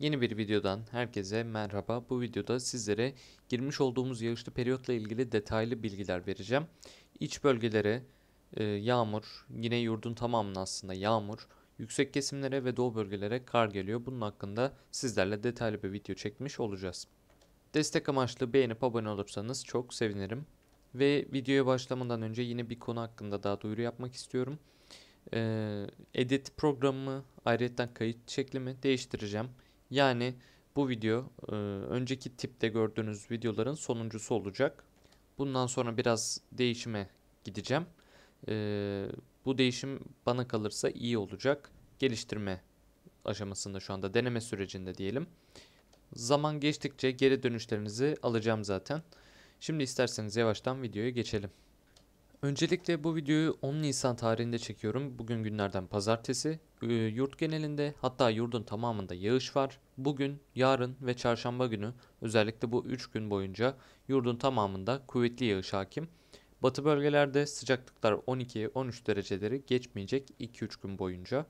Yeni bir videodan herkese merhaba. Bu videoda sizlere girmiş olduğumuz yağışlı periyotla ilgili detaylı bilgiler vereceğim. İç bölgelere e, yağmur, yine yurdun tamamına aslında yağmur, yüksek kesimlere ve doğu bölgelere kar geliyor. Bunun hakkında sizlerle detaylı bir video çekmiş olacağız. Destek amaçlı beğenip abone olursanız çok sevinirim. Ve videoya başlamadan önce yine bir konu hakkında daha duyuru yapmak istiyorum. E, edit programımı, ayrıca kayıt şeklimi değiştireceğim yani bu video e, önceki tipte gördüğünüz videoların sonuncusu olacak. Bundan sonra biraz değişime gideceğim. E, bu değişim bana kalırsa iyi olacak. Geliştirme aşamasında şu anda deneme sürecinde diyelim. Zaman geçtikçe geri dönüşlerinizi alacağım zaten. Şimdi isterseniz yavaştan videoya geçelim. Öncelikle bu videoyu 10 Nisan tarihinde çekiyorum. Bugün günlerden pazartesi. Ee, yurt genelinde hatta yurdun tamamında yağış var. Bugün, yarın ve çarşamba günü özellikle bu 3 gün boyunca yurdun tamamında kuvvetli yağış hakim. Batı bölgelerde sıcaklıklar 12-13 dereceleri geçmeyecek 2-3 gün boyunca.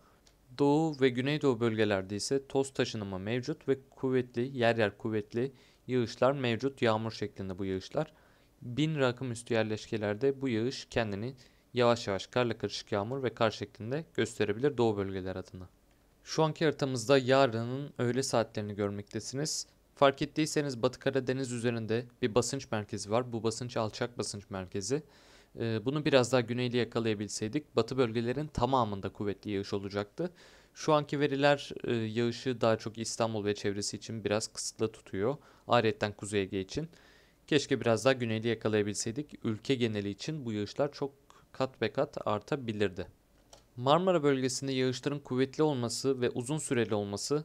Doğu ve güneydoğu bölgelerde ise toz taşınımı mevcut ve kuvvetli, yer yer kuvvetli yağışlar mevcut. Yağmur şeklinde bu yağışlar. 1000 rakım üstü yerleşkelerde bu yağış kendini yavaş yavaş karla karışık yağmur ve kar şeklinde gösterebilir doğu bölgeler adına. Şu anki haritamızda yarının öğle saatlerini görmektesiniz. Fark ettiyseniz Batı Karadeniz üzerinde bir basınç merkezi var. Bu basınç alçak basınç merkezi. Ee, bunu biraz daha güneyli yakalayabilseydik batı bölgelerin tamamında kuvvetli yağış olacaktı. Şu anki veriler e, yağışı daha çok İstanbul ve çevresi için biraz kısıtlı tutuyor. Ayrıca Kuzey Ege için. Keşke biraz daha güneyli yakalayabilseydik. Ülke geneli için bu yağışlar çok kat be kat artabilirdi. Marmara bölgesinde yağışların kuvvetli olması ve uzun süreli olması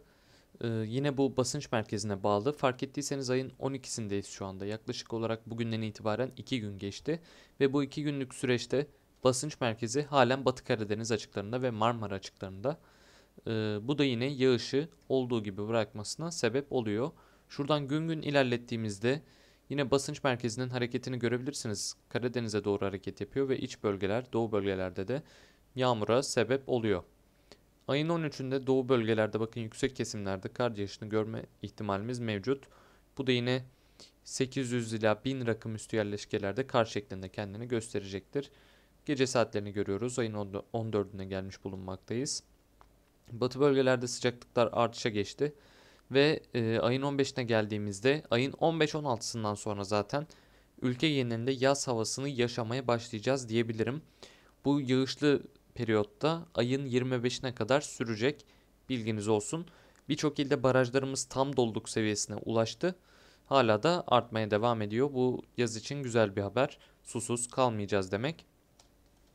e, yine bu basınç merkezine bağlı. Fark ettiyseniz ayın 12'sindeyiz şu anda. Yaklaşık olarak bugünden itibaren 2 gün geçti ve bu 2 günlük süreçte basınç merkezi halen Batı Karadeniz açıklarında ve Marmara açıklarında. E, bu da yine yağışı olduğu gibi bırakmasına sebep oluyor. Şuradan gün gün ilerlettiğimizde Yine basınç merkezinin hareketini görebilirsiniz. Karadeniz'e doğru hareket yapıyor ve iç bölgeler, doğu bölgelerde de yağmura sebep oluyor. Ayın 13'ünde doğu bölgelerde bakın yüksek kesimlerde kar yağışını görme ihtimalimiz mevcut. Bu da yine 800 ila 1000 rakım üstü yerleşkelerde kar şeklinde kendini gösterecektir. Gece saatlerini görüyoruz. Ayın 14'üne gelmiş bulunmaktayız. Batı bölgelerde sıcaklıklar artışa geçti. Ve e, ayın 15'ine geldiğimizde ayın 15-16'sından sonra zaten ülke genelinde yaz havasını yaşamaya başlayacağız diyebilirim. Bu yağışlı periyotta ayın 25'ine kadar sürecek bilginiz olsun. Birçok ilde barajlarımız tam doluluk seviyesine ulaştı. Hala da artmaya devam ediyor. Bu yaz için güzel bir haber. Susuz kalmayacağız demek.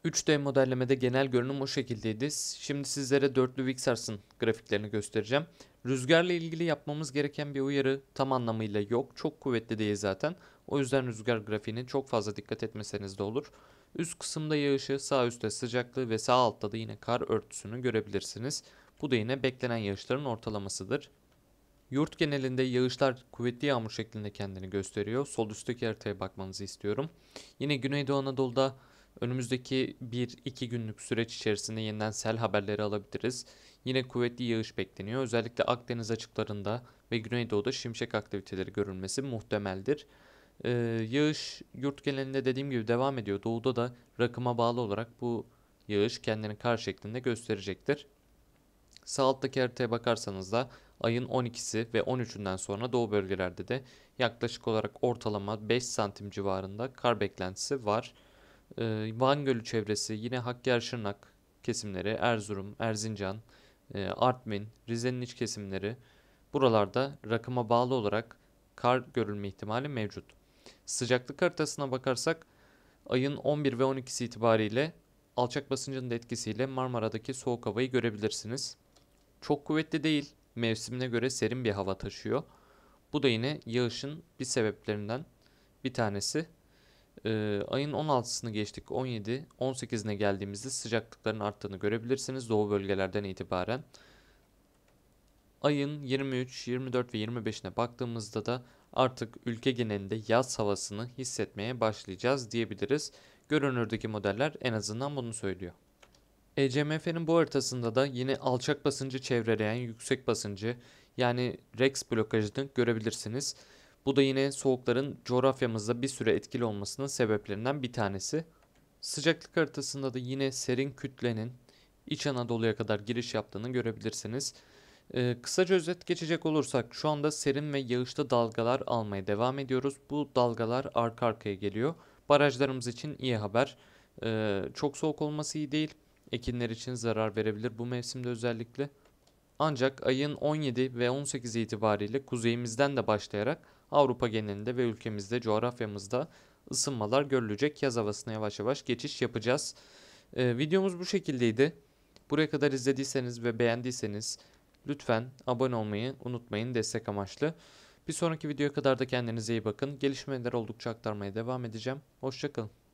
3D modellemede genel görünüm o şekildeydi. Şimdi sizlere dörtlü Vixars'ın grafiklerini göstereceğim. Rüzgarla ilgili yapmamız gereken bir uyarı tam anlamıyla yok. Çok kuvvetli değil zaten. O yüzden rüzgar grafiğine çok fazla dikkat etmeseniz de olur. Üst kısımda yağışı, sağ üstte sıcaklığı ve sağ altta da yine kar örtüsünü görebilirsiniz. Bu da yine beklenen yağışların ortalamasıdır. Yurt genelinde yağışlar kuvvetli yağmur şeklinde kendini gösteriyor. Sol üstteki haritaya bakmanızı istiyorum. Yine Güneydoğu Anadolu'da Önümüzdeki 1-2 günlük süreç içerisinde yeniden sel haberleri alabiliriz. Yine kuvvetli yağış bekleniyor. Özellikle Akdeniz açıklarında ve Güneydoğu'da şimşek aktiviteleri görülmesi muhtemeldir. Ee, yağış yurt genelinde dediğim gibi devam ediyor. Doğu'da da rakıma bağlı olarak bu yağış kendini kar şeklinde gösterecektir. Sağ alttaki haritaya bakarsanız da ayın 12'si ve 13'ünden sonra doğu bölgelerde de yaklaşık olarak ortalama 5 santim civarında kar beklentisi var. Ee, Van Gölü çevresi, yine Hakkari-Şırnak kesimleri, Erzurum, Erzincan, e, Artvin, Rize'nin iç kesimleri buralarda rakıma bağlı olarak kar görülme ihtimali mevcut. Sıcaklık haritasına bakarsak ayın 11 ve 12'si itibariyle alçak basıncın da etkisiyle Marmara'daki soğuk havayı görebilirsiniz. Çok kuvvetli değil, mevsimine göre serin bir hava taşıyor. Bu da yine yağışın bir sebeplerinden bir tanesi e, ayın 16'sını geçtik 17, 18'ine geldiğimizde sıcaklıkların arttığını görebilirsiniz doğu bölgelerden itibaren. Ayın 23, 24 ve 25'ine baktığımızda da artık ülke genelinde yaz havasını hissetmeye başlayacağız diyebiliriz. Görünürdeki modeller en azından bunu söylüyor. ECMF'nin bu haritasında da yine alçak basıncı çevreleyen yüksek basıncı yani Rex blokajını görebilirsiniz. Bu da yine soğukların coğrafyamızda bir süre etkili olmasının sebeplerinden bir tanesi. Sıcaklık haritasında da yine serin kütlenin İç Anadolu'ya kadar giriş yaptığını görebilirsiniz. Ee, kısaca özet geçecek olursak şu anda serin ve yağışlı dalgalar almaya devam ediyoruz. Bu dalgalar arka arkaya geliyor. Barajlarımız için iyi haber. Ee, çok soğuk olması iyi değil. Ekinler için zarar verebilir bu mevsimde özellikle. Ancak ayın 17 ve 18 itibariyle kuzeyimizden de başlayarak Avrupa genelinde ve ülkemizde coğrafyamızda ısınmalar görülecek. Yaz havasına yavaş yavaş geçiş yapacağız. Ee, videomuz bu şekildeydi. Buraya kadar izlediyseniz ve beğendiyseniz lütfen abone olmayı unutmayın destek amaçlı. Bir sonraki videoya kadar da kendinize iyi bakın. Gelişmeler oldukça aktarmaya devam edeceğim. Hoşçakalın.